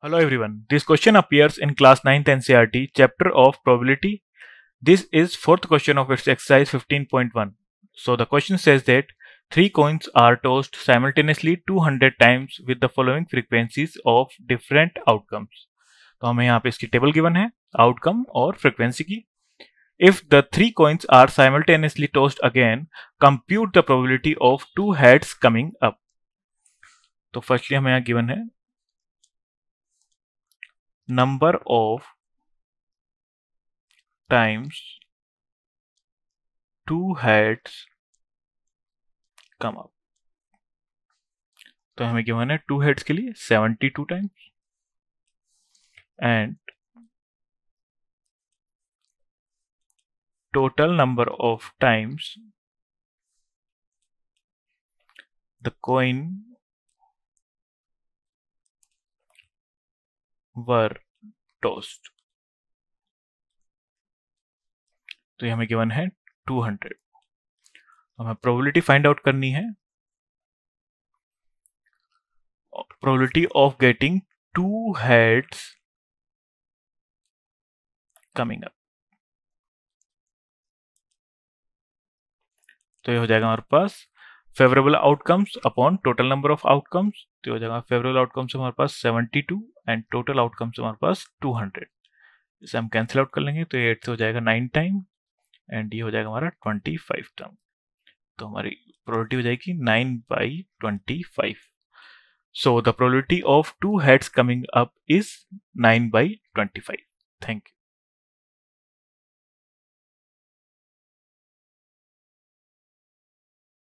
Hello everyone. This question appears in class 9th NCRT chapter of probability. This is fourth question of its exercise 15.1. So the question says that three coins are tossed simultaneously 200 times with the following frequencies of different outcomes. तो हमें यहाँ पे इसकी table given है outcome और frequency की If the three coins are simultaneously tossed again, compute the probability of two heads coming up. तो firstly हमें यहाँ गिवन है number of times two heads come up तो हमें गिवन Two heads. हेड्स के लिए seventy two times total number of times the coin were tossed तो ये हमें गिवन है 200 हमें प्रोबेबिलिटी फाइंड आउट करनी है probability of getting two heads coming up तो ये हो जाएगा हमारे पास favourable outcomes upon total number of outcomes तो हो फेवरेबल आउटकम्स हमारे पास 72 एंड टोटल आउटकम्स हमारे पास 200 इसे हम कैंसिल आउट कर लेंगे तो एट से हो जाएगा नाइन टाइम एंड ये हो जाएगा हमारा ट्वेंटी फाइव टाइम तो हमारी प्रोबेबिलिटी हो जाएगी nine by twenty five so the probability of two heads coming up is nine by twenty five thank you